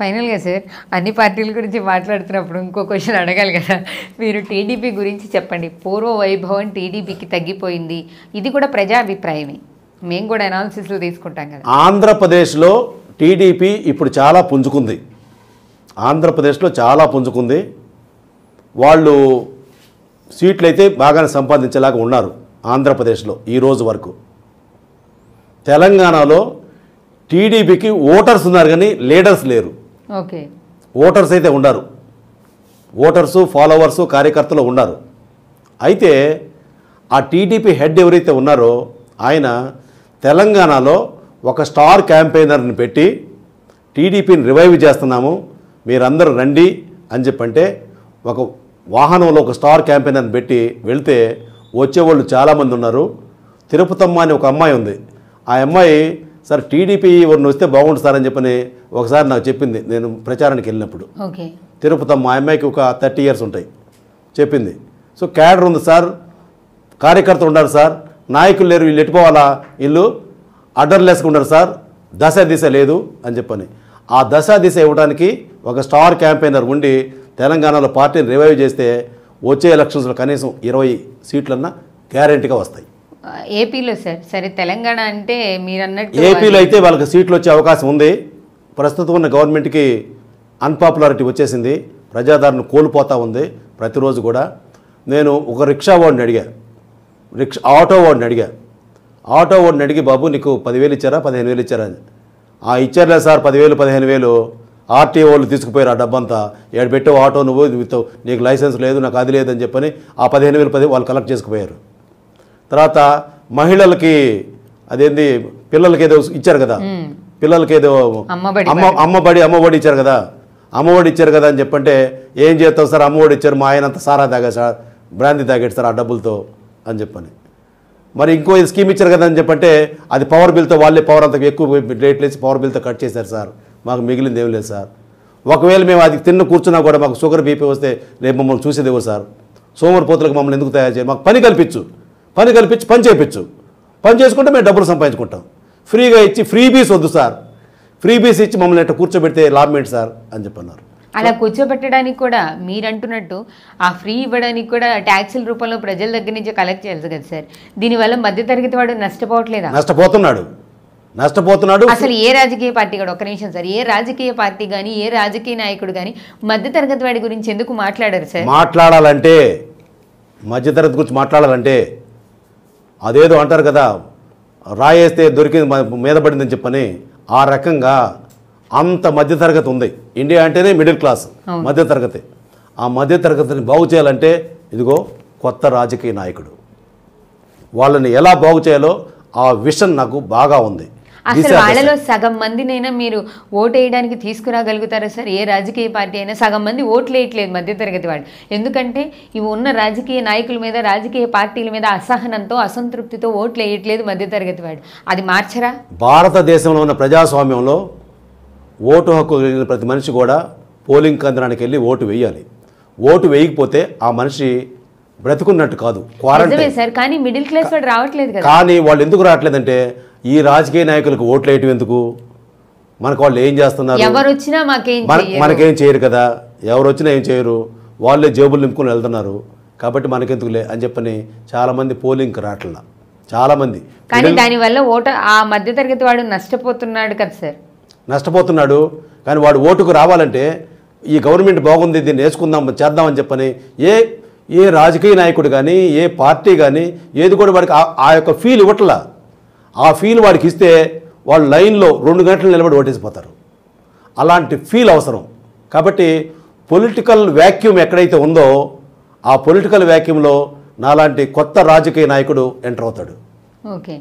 ఫైనల్గా సార్ అన్ని పార్టీల గురించి మాట్లాడుతున్నప్పుడు ఇంకో క్వశ్చన్ అడగాలి కదా మీరు టీడీపీ గురించి చెప్పండి పూర్వ వైభవం టీడీపీకి తగ్గిపోయింది ఇది కూడా ప్రజాభిప్రాయమే మేము కూడా అనాలిసిస్లో తీసుకుంటాం కదా ఆంధ్రప్రదేశ్లో టీడీపీ ఇప్పుడు చాలా పుంజుకుంది ఆంధ్రప్రదేశ్లో చాలా పుంజుకుంది వాళ్ళు సీట్లు అయితే బాగానే సంపాదించేలాగా ఉన్నారు ఆంధ్రప్రదేశ్లో ఈ రోజు వరకు తెలంగాణలో టీడీపీకి ఓటర్స్ ఉన్నారు కానీ లీడర్స్ లేరు ఓకే ఓటర్స్ అయితే ఉన్నారు ఓటర్సు ఫాలోవర్సు కార్యకర్తలు ఉన్నారు అయితే ఆ టీడీపీ హెడ్ ఎవరైతే ఉన్నారో ఆయన తెలంగాణలో ఒక స్టార్ క్యాంపెయినర్ని పెట్టి టీడీపీని రివైవ్ చేస్తున్నాము మీరందరూ రండి అని చెప్పంటే ఒక వాహనంలో ఒక స్టార్ క్యాంపెయినర్ని పెట్టి వెళ్తే వచ్చేవాళ్ళు చాలామంది ఉన్నారు తిరుపతమ్మ అని ఒక అమ్మాయి ఉంది ఆ అమ్మాయి సార్ టీడీపీ ఎవరిని వస్తే బాగుంటుంది సార్ అని చెప్పని ఒకసారి నాకు చెప్పింది నేను ప్రచారానికి వెళ్ళినప్పుడు తిరుపతి మా అమ్మాయికి ఒక థర్టీ ఇయర్స్ ఉంటాయి చెప్పింది సో క్యాడర్ ఉంది సార్ కార్యకర్తలు ఉన్నారు సార్ నాయకులు లేరు వీళ్ళు ఎట్టుకోవాలా వీళ్ళు అడ్డర్లు వేసుకుంటారు సార్ దశ దిశ లేదు అని చెప్పని ఆ దశ దిశ ఇవ్వడానికి ఒక స్టార్ క్యాంపెయినర్ ఉండి తెలంగాణలో పార్టీని రివైవ్ చేస్తే వచ్చే ఎలక్షన్స్లో కనీసం ఇరవై సీట్లన్నా గ్యారంటీగా వస్తాయి ఏపీలో సార్ సరే తెలంగాణ అంటే మీరు అన్నట్టు ఏపీలో అయితే వాళ్ళకి సీట్లు వచ్చే అవకాశం ఉంది ప్రస్తుతం ఉన్న గవర్నమెంట్కి అన్పాపులారిటీ వచ్చేసింది ప్రజాదరణ కోల్పోతూ ఉంది ప్రతిరోజు కూడా నేను ఒక రిక్షా వాడిని అడిగాను రిక్షా ఆటో వాడిని అడిగాను ఆటో వాడిని అడిగి బాబు నీకు పదివేలు ఇచ్చారా పదిహేను వేలు ఇచ్చారా అని ఆ ఇచ్చారులే సార్ పదివేలు పదిహేను వేలు ఆర్టీఓ వాళ్ళు తీసుకుపోయారు ఆ డబ్బంతా ఏడు పెట్టావు ఆటో నువ్వు నీకు లైసెన్స్ లేదు నాకు అది లేదని చెప్పని ఆ పదిహేను వేలు పది వాళ్ళు కలెక్ట్ చేసుకుపోయారు తర్వాత మహిళలకి అదేంది పిల్లలకి ఏదో ఇచ్చారు కదా పిల్లలకి ఏదో అమ్మ అమ్మబడి అమ్మఒడి ఇచ్చారు కదా అమ్మఒడి ఇచ్చారు కదా అని చెప్పంటే ఏం చేస్తావు సార్ అమ్మఒడి ఇచ్చారు మా ఆయన అంత సారా తాగా సార్ బ్రాంతి తాగాడు సార్ ఆ డబ్బులతో అని చెప్పని మరి ఇంకో స్కీమ్ ఇచ్చారు కదా అని చెప్పంటే అది పవర్ బిల్తో వాళ్ళే పవర్ అంత ఎక్కువ రేట్లు వేసి పవర్ బిల్తో కట్ చేశారు సార్ మాకు మిగిలింది ఏం లేదు సార్ ఒకవేళ మేము అది తిన్న కూర్చున్నా కూడా మాకు షుగర్ బీపీ వస్తే రేపు మమ్మల్ని చూసేది ఎవరు సార్ పోతులకు మమ్మల్ని ఎందుకు తయారు చేయాలి మాకు పని కల్పించు పని కల్పించి పని చేయించు పని చేసుకుంటే మేము డబ్బులు సంపాదించుకుంటాం ఫ్రీగా ఇచ్చి ఫ్రీ బీస్ వద్దు సార్ ఫ్రీ బీస్ ఇచ్చి మమ్మల్ని అట్లా కూర్చోబెడితే లాభం ఏంటి సార్ అని చెప్పన్నారు అలా కూర్చోబెట్టడానికి కూడా మీరు అంటున్నట్టు ఆ ఫ్రీ ఇవ్వడానికి కూడా ట్యాక్సీల రూపంలో ప్రజల దగ్గర నుంచి కలెక్ట్ చేయాలి కదా సార్ దీనివల్ల మధ్యతరగతి వాడు నష్టపోవట్లేదా నష్టపోతున్నాడు నష్టపోతున్నాడు అసలు ఏ రాజకీయ పార్టీ కూడా ఒక నిమిషం సార్ ఏ రాజకీయ పార్టీ కానీ ఏ రాజకీయ నాయకుడు కానీ మధ్యతరగతి వాడి గురించి ఎందుకు మాట్లాడారు సార్ మాట్లాడాలంటే మధ్యతరగతి గురించి మాట్లాడాలంటే అదేదో అంటారు కదా రాయేస్తే దొరికింది మీద పడిందని చెప్పని ఆ రకంగా అంత మధ్యతరగతి ఉంది ఇండియా అంటేనే మిడిల్ క్లాస్ మధ్యతరగతి ఆ మధ్యతరగతిని బాగు చేయాలంటే ఇదిగో కొత్త రాజకీయ నాయకుడు వాళ్ళని ఎలా బాగు చేయాలో ఆ విషన్ నాకు బాగా ఉంది అసలు వాళ్ళలో సగం మందినైనా మీరు ఓటు వేయడానికి తీసుకురాగలుగుతారా సార్ ఏ రాజకీయ పార్టీ అయినా సగం మంది ఓట్లు వేయట్లేదు మధ్యతరగతి వాళ్ళు ఎందుకంటే ఇవి ఉన్న రాజకీయ నాయకుల మీద రాజకీయ పార్టీల మీద అసహనంతో అసంతృప్తితో ఓట్లు వేయట్లేదు మధ్యతరగతి వాడు అది మార్చరా భారతదేశంలో ఉన్న ప్రజాస్వామ్యంలో ఓటు హక్కు కలిగిన ప్రతి మనిషి కూడా పోలింగ్ కేంద్రానికి వెళ్ళి ఓటు వేయాలి ఓటు వేయకపోతే ఆ మనిషి బ్రతుకున్నట్టు కాదు కానీ మిడిల్ క్లాస్ రావట్లేదు కానీ వాళ్ళు ఎందుకు రావట్లేదంటే ఈ రాజకీయ నాయకులకు ఓట్లు వేయటం ఎందుకు మనకు వాళ్ళు ఏం చేస్తున్నారు మనకేం చేయరు కదా ఎవరు వచ్చినా ఏం చేయరు వాళ్ళే జేబులు నింపుకుని వెళ్తున్నారు కాబట్టి మనకెందుకులే అని చెప్పని చాలామంది పోలింగ్కి చాలా చాలామంది కానీ దానివల్ల ఓటు ఆ మధ్యతరగతి వాడు నష్టపోతున్నాడు కదా సార్ నష్టపోతున్నాడు కానీ వాడు ఓటుకు రావాలంటే ఈ గవర్నమెంట్ బాగుంది దీన్ని వేసుకుందాం చేద్దామని చెప్పని ఏ ఏ రాజకీయ నాయకుడు కానీ ఏ పార్టీ కానీ ఏది కూడా వాడికి ఆ యొక్క ఫీల్ ఇవ్వట్ల ఆ ఫీల్ వాడికి ఇస్తే వాళ్ళు లైన్లో రెండు గంటలు నిలబడి ఓటేసిపోతారు అలాంటి ఫీల్ అవసరం కాబట్టి పొలిటికల్ వ్యాక్యూమ్ ఎక్కడైతే ఉందో ఆ పొలిటికల్ వ్యాక్యూమ్లో నాలాంటి కొత్త రాజకీయ నాయకుడు ఎంటర్ అవుతాడు ఓకే